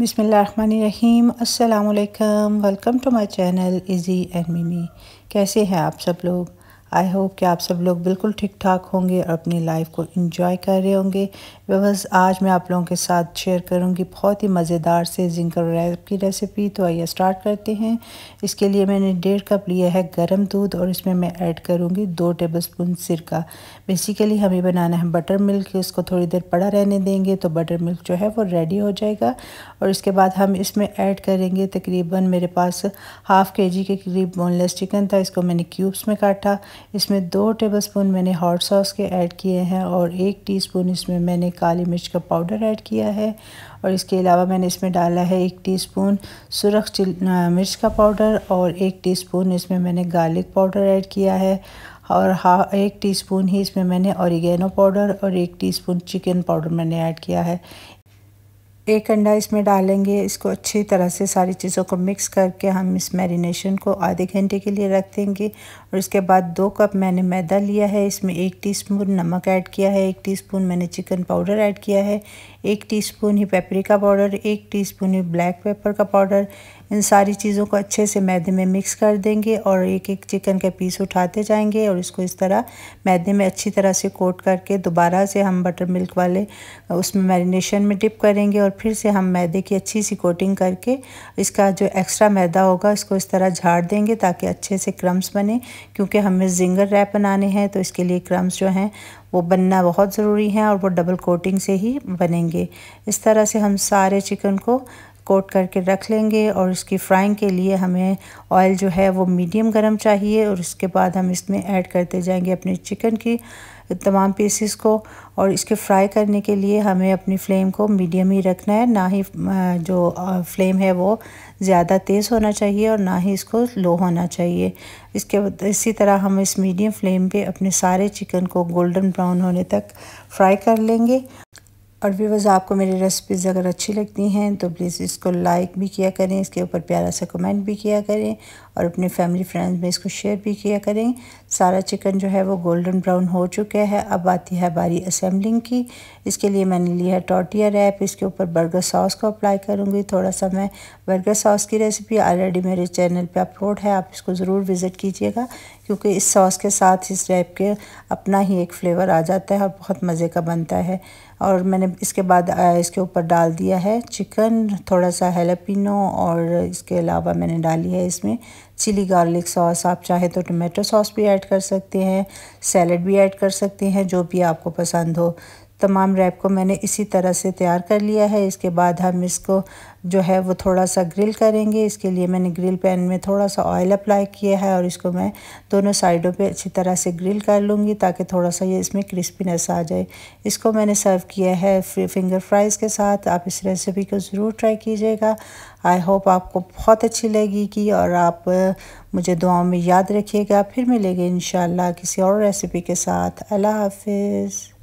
बिसमीम अल्लाम welcome to my channel Izzy and Mimi कैसे हैं आप सब लोग आई होप कि आप सब लोग बिल्कुल ठीक ठाक होंगे और अपनी लाइफ को इन्जॉय कर रहे होंगे बस आज मैं आप लोगों के साथ शेयर करूंगी बहुत ही मज़ेदार से जिंकर रैप की रेसिपी तो आइए स्टार्ट करते हैं इसके लिए मैंने डेढ़ कप लिया है गर्म दूध और इसमें मैं ऐड करूंगी दो टेबल स्पून सिरका बेसिकली हमें बनाना है बटर मिल्क इसको थोड़ी देर पड़ा रहने देंगे तो बटर मिल्क जो है वो रेडी हो जाएगा और इसके बाद हम इसमें ऐड करेंगे तकरीबन मेरे पास हाफ़ के जी के करीब बोनलेस चिकन था इसको मैंने क्यूब्स में काटा इसमें दो टेबलस्पून मैंने हॉट सॉस के ऐड किए हैं और एक टीस्पून इसमें मैंने काली मिर्च का पाउडर ऐड किया है और इसके अलावा मैंने इसमें डाला है एक टीस्पून सुरख मिर्च का पाउडर और एक टीस्पून इसमें मैंने गार्लिक पाउडर ऐड किया है और हा एक टीस्पून ही इसमें मैंने औरिगेनो पाउडर और एक टीस्पून चिकन पाउडर मैंने ऐड किया है एक अंडा इसमें डालेंगे इसको अच्छी तरह से सारी चीज़ों को मिक्स करके हम इस मैरिनेशन को आधे घंटे के लिए रख देंगे और इसके बाद दो कप मैंने मैदा लिया है इसमें एक टीस्पून नमक ऐड किया है एक टीस्पून मैंने चिकन पाउडर ऐड किया है एक टीस्पून ही पेपरिका पाउडर एक टीस्पून ही ब्लैक पेपर का पाउडर इन सारी चीज़ों को अच्छे से मैदे में मिक्स कर देंगे और एक एक चिकन का पीस उठाते जाएंगे और इसको इस तरह मैदे में अच्छी तरह से कोट करके दोबारा से हम बटर मिल्क वाले उसमें मैरिनेशन में डिप करेंगे और फिर से हम मैदे की अच्छी सी कोटिंग करके इसका जो एक्स्ट्रा मैदा होगा इसको इस तरह झाड़ देंगे ताकि अच्छे से क्रम्स बने क्योंकि हमें जिंगर रैप बनाने हैं तो इसके लिए क्रम्स जो हैं वो बनना बहुत ज़रूरी हैं और वो डबल कोटिंग से ही बनेंगे इस तरह से हम सारे चिकन को कोट करके रख लेंगे और इसकी फ्राइंग के लिए हमें ऑयल जो है वो मीडियम गर्म चाहिए और उसके बाद हम इसमें ऐड करते जाएंगे अपने चिकन की तमाम पीसीस को और इसके फ्राई करने के लिए हमें अपनी फ्लेम को मीडियम ही रखना है ना ही जो फ्लेम है वो ज़्यादा तेज़ होना चाहिए और ना ही इसको लो होना चाहिए इसके इसी तरह हम इस मीडियम फ्लेम पे अपने सारे चिकन को गोल्डन ब्राउन होने तक फ्राई कर लेंगे और व्यूवर्स आपको मेरी रेसिपीज़ अगर अच्छी लगती हैं तो प्लीज़ इसको लाइक भी किया करें इसके ऊपर प्यारा सा कमेंट भी किया करें और अपने फैमिली फ्रेंड्स में इसको शेयर भी किया करें सारा चिकन जो है वो गोल्डन ब्राउन हो चुका है अब आती है बारी असेंबलिंग की इसके लिए मैंने लिया है टोटिया रैप इसके ऊपर बर्गर सॉस को अप्लाई करूँगी थोड़ा सा मैं बर्गर सॉस की रेसिपी ऑलरेडी मेरे चैनल पर अपलोड है आप इसको ज़रूर विज़िट कीजिएगा क्योंकि इस सॉस के साथ इस रैप के अपना ही एक फ्लेवर आ जाता है और बहुत मज़े का बनता है और मैंने इसके बाद इसके ऊपर डाल दिया है चिकन थोड़ा सा हेलापिनो और इसके अलावा मैंने डाली है इसमें चिली गार्लिक सॉस आप चाहे तो टोमेटो सॉस भी ऐड कर सकते हैं सैलड भी ऐड कर सकते हैं जो भी आपको पसंद हो तमाम रैप को मैंने इसी तरह से तैयार कर लिया है इसके बाद हम इसको जो है वो थोड़ा सा ग्रिल करेंगे इसके लिए मैंने ग्रिल पैन में थोड़ा सा ऑयल अप्लाई किया है और इसको मैं दोनों साइडों पे अच्छी तरह से ग्रिल कर लूँगी ताकि थोड़ा सा ये इसमें क्रिस्पीनेस आ जाए इसको मैंने सर्व किया है फिंगर फ्राइज़ के साथ आप इस रेसिपी को ज़रूर ट्राई कीजिएगा आई होप आपको बहुत अच्छी लगेगी और आप मुझे दुआओं में याद रखिएगा फिर मिलेंगे इन किसी और रेसिपी के साथ अल्लाह हाफिज़